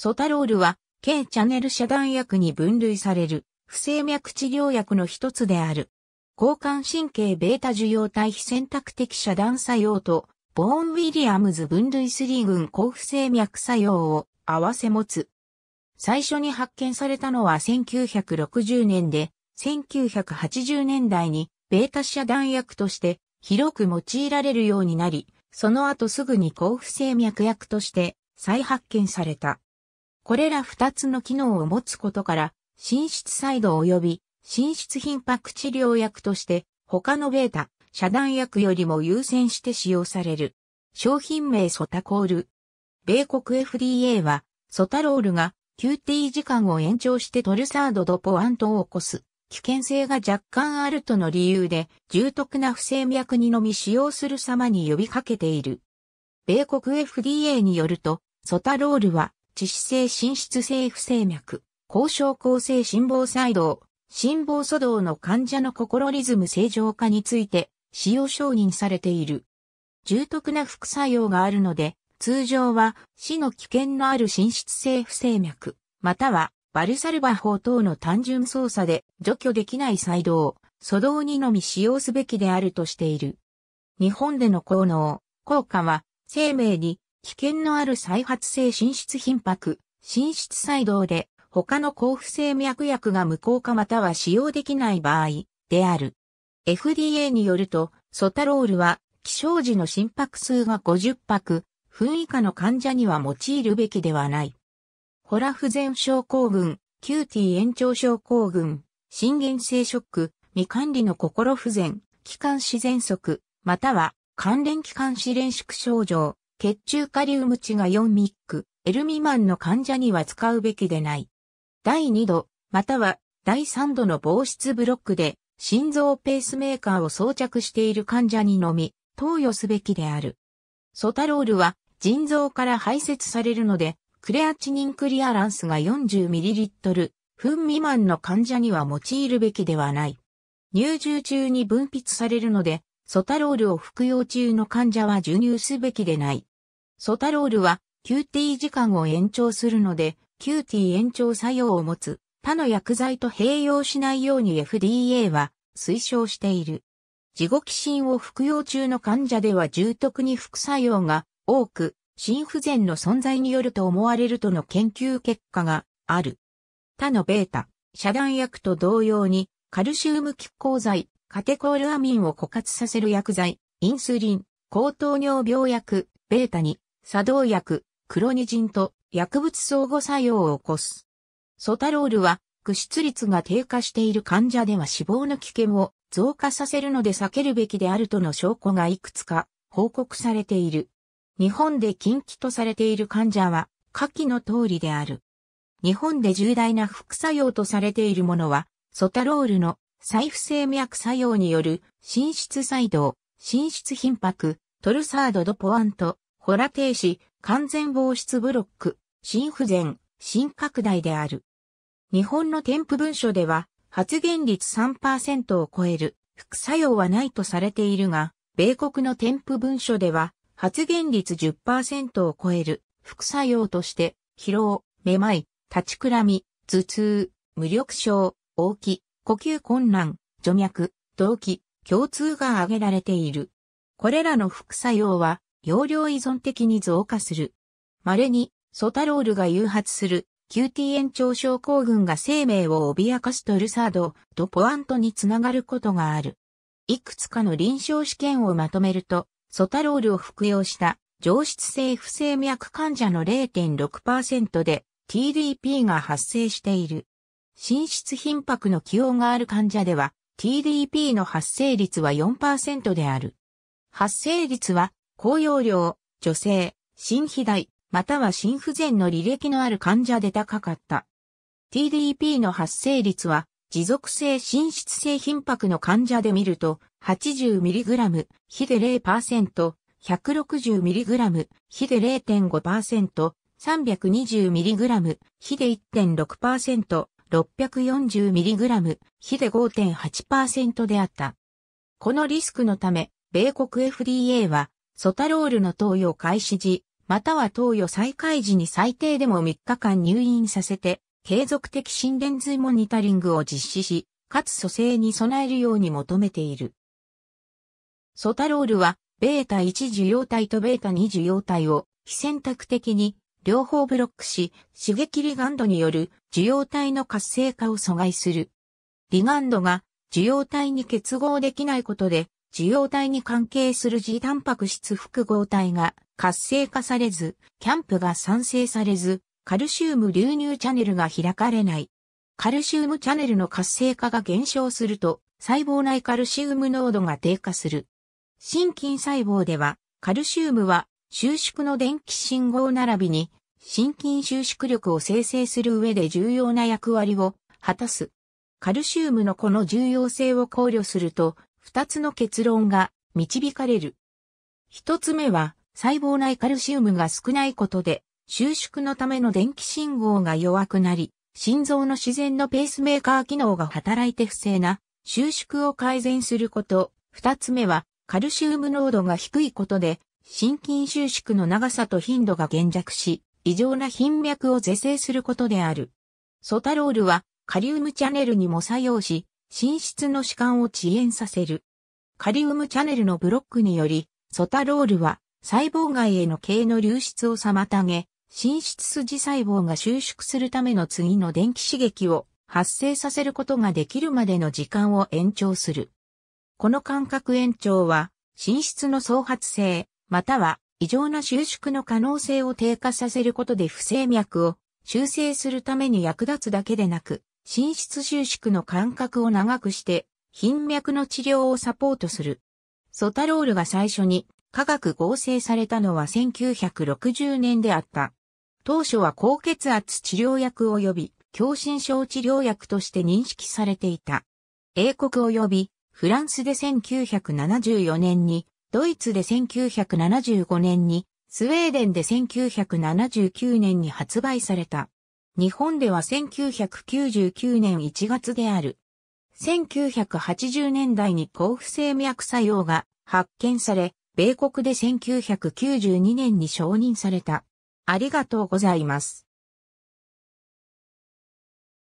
ソタロールは、軽チャネル遮断薬に分類される、不整脈治療薬の一つである。交換神経 β 受容体非選択的遮断作用と、ボーン・ウィリアムズ分類3群高不整脈作用を合わせ持つ。最初に発見されたのは1960年で、1980年代にベータ遮断薬として広く用いられるようになり、その後すぐに高不整脈薬として再発見された。これら2つの機能を持つことから、心室細動及び心室頻迫治療薬として、他のベータ、遮断薬よりも優先して使用される。商品名ソタコール。米国 FDA は、ソタロールが QT 時間を延長してトルサードドポアントを起こす危険性が若干あるとの理由で重篤な不整脈にのみ使用する様に呼びかけている。米国 FDA によると、ソタロールは致死性心室性不整脈、高症構成心房細動、心房阻動の患者の心リズム正常化について使用承認されている。重篤な副作用があるので、通常は死の危険のある心室性不整脈、またはバルサルバ法等の単純操作で除去できない細動、阻動にのみ使用すべきであるとしている。日本での効能、効果は生命に危険のある再発性心室頻迫、心室細動で他の抗不正脈薬が無効化または使用できない場合である。FDA によると、ソタロールは起床時の心拍数が50拍、分以下の患者には用いるべきではない。ホラ不全症候群、QT 延長症候群、心原性ショック、未管理の心不全、気管支喘息、または関連気管支連縮症状、血中カリウム値が4ミック、L 未満の患者には使うべきでない。第2度、または第3度の防湿ブロックで、心臓ペースメーカーを装着している患者にのみ、投与すべきである。ソタロールは腎臓から排泄されるので、クレアチニンクリアランスが 40ml、分未満の患者には用いるべきではない。入住中に分泌されるので、ソタロールを服用中の患者は授乳すべきでない。ソタロールは、QT 時間を延長するので、QT 延長作用を持つ、他の薬剤と併用しないように FDA は推奨している。ジゴキシンを服用中の患者では重篤に副作用が多く、心不全の存在によると思われるとの研究結果がある。他のベータ、遮断薬と同様に、カルシウム拮抗剤、カテコールアミンを枯渇させる薬剤、インスリン、高糖尿病薬、ベータに、作動薬、クロニジンと薬物相互作用を起こす。ソタロールは、駆出率が低下している患者では死亡の危険を増加させるので避けるべきであるとの証拠がいくつか報告されている。日本で禁忌とされている患者は、下記の通りである。日本で重大な副作用とされているものは、ソタロールの再不整脈作用による、心室細動、心室頻迫、トルサードドポアント、ホラ停止、完全防湿ブロック、心不全、新拡大である。日本の添付文書では、発言率3%を超える副作用はないとされているが、米国の添付文書では、発言率10%を超える副作用として、疲労、めまい、立ちくらみ、頭痛、無力症、大き、呼吸困難、除脈、動悸、共通が挙げられている。これらの副作用は、容量依存的に増加する。稀に、ソタロールが誘発する、QT 延長症候群が生命を脅かすトルサード、ドポアントにつながることがある。いくつかの臨床試験をまとめると、ソタロールを服用した上質性不整脈患者の0.6%で TDP が発生している。心室頻迫の気温がある患者では TDP の発生率は4%である。発生率は高容量、女性、心肥大、または心不全の履歴のある患者で高かった。TDP の発生率は、持続性心室性頻迫の患者で見ると、80mg、比で0%、160mg、比で0.5%、320mg、比で1.6%、640mg、比で5.8%であった。このリスクのため、米国 FDA はソタロールの投与開始時、または投与再開時に最低でも3日間入院させて、継続的心電図モニタリングを実施し、かつ蘇生に備えるように求めている。ソタロールは、ベータ1受容体とベータ2受容体を非選択的に両方ブロックし、刺激リガンドによる受容体の活性化を阻害する。リガンドが受容体に結合できないことで受容体に関係する G タンパク質複合体が活性化されず、キャンプが産生されず、カルシウム流入チャネルが開かれない。カルシウムチャネルの活性化が減少すると、細胞内カルシウム濃度が低下する。心筋細胞では、カルシウムは収縮の電気信号並びに、心筋収縮力を生成する上で重要な役割を果たす。カルシウムのこの重要性を考慮すると、二つの結論が導かれる。一つ目は、細胞内カルシウムが少ないことで、収縮のための電気信号が弱くなり、心臓の自然のペースメーカー機能が働いて不正な収縮を改善すること。二つ目は、カルシウム濃度が低いことで、心筋収縮の長さと頻度が減弱し、異常な頻脈を是正することである。ソタロールは、カリウムチャネルにも作用し、寝室の弛緩を遅延させる。カリウムチャネルのブロックにより、ソタロールは細胞外への系の流出を妨げ、寝室筋細胞が収縮するための次の電気刺激を発生させることができるまでの時間を延長する。この間隔延長は、寝室の創発性、または異常な収縮の可能性を低下させることで不整脈を修正するために役立つだけでなく、心室収縮の間隔を長くして、頻脈の治療をサポートする。ソタロールが最初に科学合成されたのは1960年であった。当初は高血圧治療薬及び狭心症治療薬として認識されていた。英国及びフランスで1974年に、ドイツで1975年に、スウェーデンで1979年に発売された。日本では1999年1月である。1980年代に抗不静脈作用が発見され、米国で1992年に承認された。ありがとうございます。